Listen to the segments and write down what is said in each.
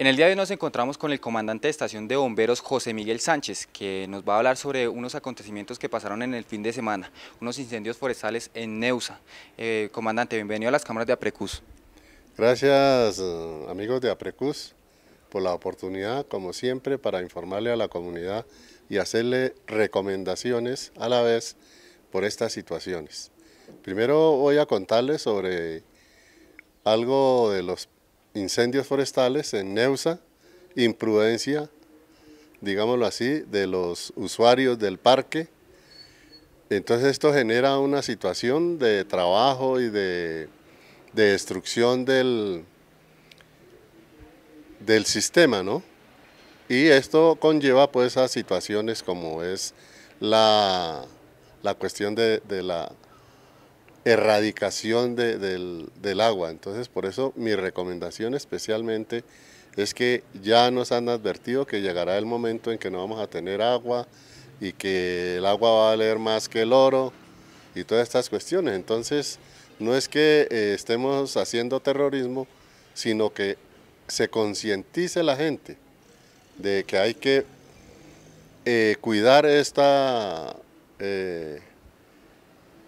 En el día de hoy nos encontramos con el comandante de estación de bomberos José Miguel Sánchez, que nos va a hablar sobre unos acontecimientos que pasaron en el fin de semana, unos incendios forestales en Neusa. Eh, comandante, bienvenido a las cámaras de Aprecus. Gracias eh, amigos de Aprecus por la oportunidad, como siempre, para informarle a la comunidad y hacerle recomendaciones a la vez por estas situaciones. Primero voy a contarles sobre algo de los incendios forestales en Neusa, imprudencia, digámoslo así, de los usuarios del parque. Entonces esto genera una situación de trabajo y de, destrucción del, del sistema, ¿no? Y esto conlleva pues a situaciones como es la, cuestión de la erradicación del, agua. Entonces, por eso mi recomendación especialmente es que ya nos han advertido que llegará el momento en que no vamos a tener agua y que el agua va a valer más que el oro y todas estas cuestiones. Entonces, no es que eh, estemos haciendo terrorismo, sino que se concientice la gente de que hay que eh, cuidar esta... Eh,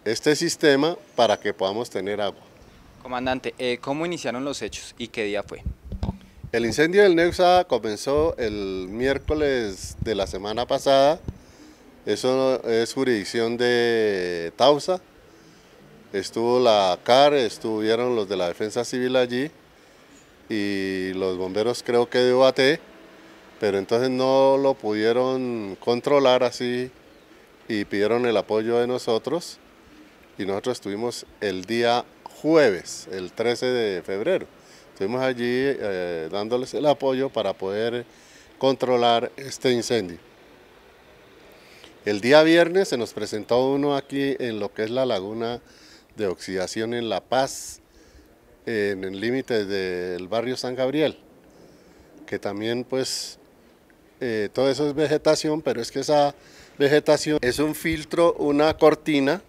este sistema para que podamos tener agua. Comandante, eh, ¿cómo iniciaron los hechos y qué día fue? El incendio del Neusa comenzó el miércoles de la semana pasada. Eso es jurisdicción de Tausa. Estuvo la CAR, estuvieron los de la Defensa Civil allí y los bomberos creo que de UAT, pero entonces no lo pudieron controlar así y pidieron el apoyo de nosotros y nosotros estuvimos el día jueves, el 13 de febrero. Estuvimos allí eh, dándoles el apoyo para poder controlar este incendio. El día viernes se nos presentó uno aquí en lo que es la laguna de oxidación en La Paz, en el límite del barrio San Gabriel, que también pues eh, todo eso es vegetación, pero es que esa vegetación es un filtro, una cortina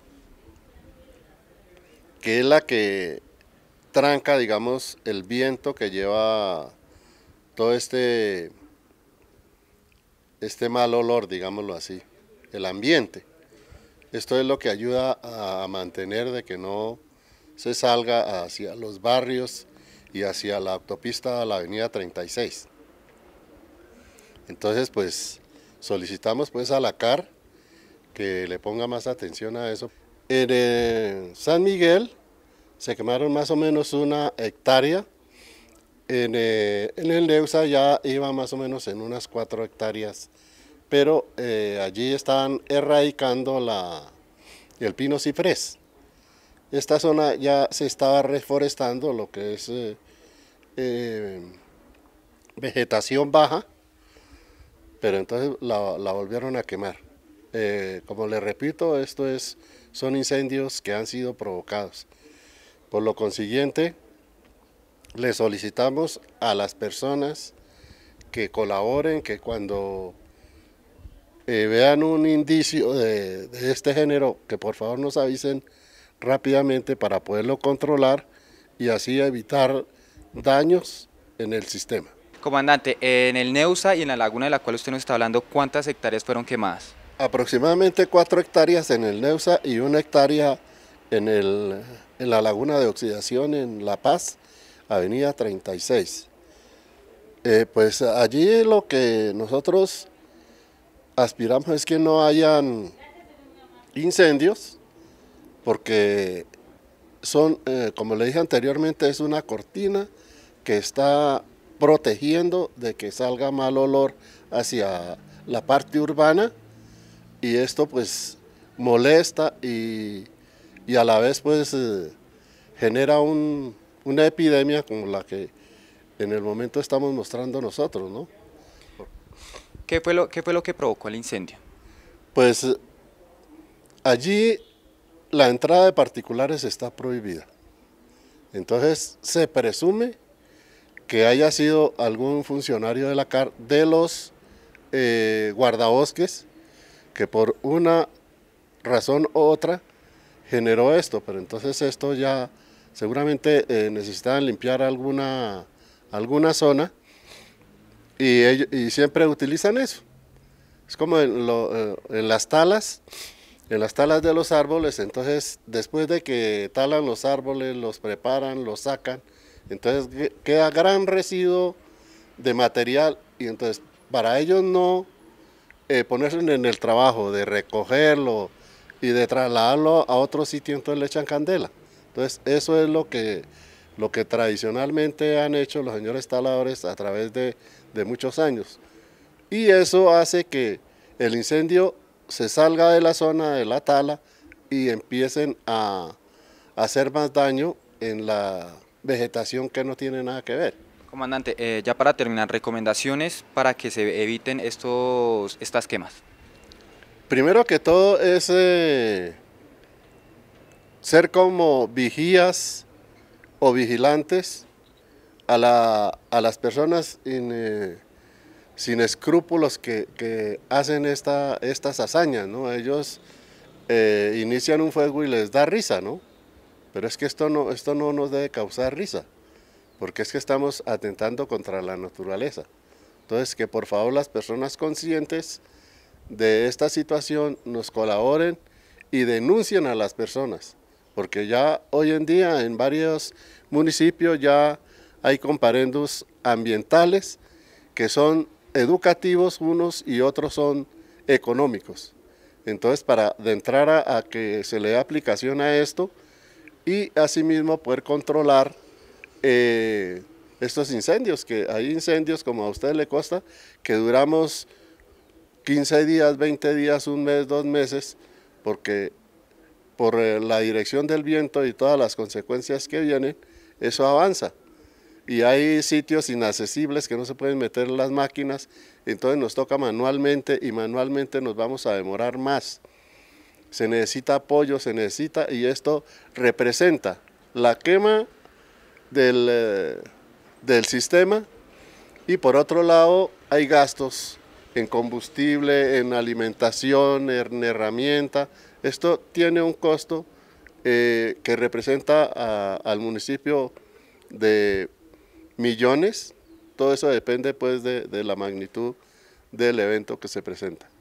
que es la que tranca, digamos, el viento que lleva todo este, este mal olor, digámoslo así, el ambiente. Esto es lo que ayuda a mantener de que no se salga hacia los barrios y hacia la autopista a la avenida 36. Entonces, pues solicitamos pues a la CAR que le ponga más atención a eso. En San Miguel se quemaron más o menos una hectárea. En, eh, el Neusa ya iba más o menos en unas cuatro hectáreas. Pero eh, allí estaban erradicando la, el pino ciprés. Esta zona ya se estaba reforestando, lo que es eh, vegetación baja, pero entonces la, la volvieron a quemar. como le repito, esto es son incendios que han sido provocados. Por lo consiguiente, le solicitamos a las personas que colaboren, que cuando eh, vean un indicio de, de este género, que por favor nos avisen rápidamente para poderlo controlar y así evitar daños en el sistema. Comandante, en el Neusa y en la laguna de la cual usted nos está hablando, ¿cuántas hectáreas fueron quemadas? aproximadamente cuatro hectáreas en el Neusa y una hectárea en, en la Laguna de Oxidación en La Paz, Avenida 36. Eh, pues allí lo que nosotros aspiramos es que no hayan incendios, porque son, eh, como le dije anteriormente, es una cortina que está protegiendo de que salga mal olor hacia la parte urbana y esto pues molesta y, a la vez pues eh, genera una epidemia como la que en el momento estamos mostrando nosotros, ¿no? ¿Qué fue lo, qué fue lo que provocó el incendio? Pues eh, allí la entrada de particulares está prohibida. Entonces se presume que haya sido algún funcionario de, la de los eh, guardabosques que por una razón u otra generó esto, pero entonces esto ya seguramente eh, necesitaban limpiar alguna, alguna zona y, siempre utilizan eso. Es como en, eh, en, las talas, en las talas de los árboles, entonces después de que talan los árboles, los preparan, los sacan, entonces queda gran residuo de material y entonces para ellos no eh, ponerse en el trabajo de recogerlo y de trasladarlo a otro sitio, entonces le echan candela. Entonces eso es lo que, lo que tradicionalmente han hecho los señores taladores a través de, muchos años. Y eso hace que el incendio se salga de la zona de la tala y empiecen a hacer más daño en la vegetación que no tiene nada que ver. Comandante, eh, ya para terminar, recomendaciones para que se eviten estos, estas quemas. Primero que todo es eh, ser como vigías o vigilantes a, las personas eh, sin escrúpulos que, hacen esta, estas hazañas, ¿no? Ellos inician un fuego y les da risa, ¿no? Pero es que esto no, esto no nos debe causar risa porque es que estamos atentando contra la naturaleza. Entonces, que por favor las personas conscientes de esta situación nos colaboren y denuncien a las personas, porque ya hoy en día en varios municipios ya hay comparendos ambientales que son educativos unos y otros son económicos. Entonces, para de entrar a, que se le dé aplicación a esto y asimismo poder controlar eh, estos incendios, que hay incendios como a usted le cuesta, que duramos 15 días, 20 días, un mes, dos meses, porque por eh, la dirección del viento y todas las consecuencias que vienen, eso avanza. Y hay sitios inaccesibles que no se pueden meter las máquinas, entonces nos toca manualmente y manualmente nos vamos a demorar más. Se necesita apoyo, se necesita y esto representa la quema eh, del, sistema y por otro lado hay gastos en combustible, en alimentación, en herramienta. Esto tiene un costo eh, que representa al municipio de millones. Todo eso depende pues de la magnitud del evento que se presenta.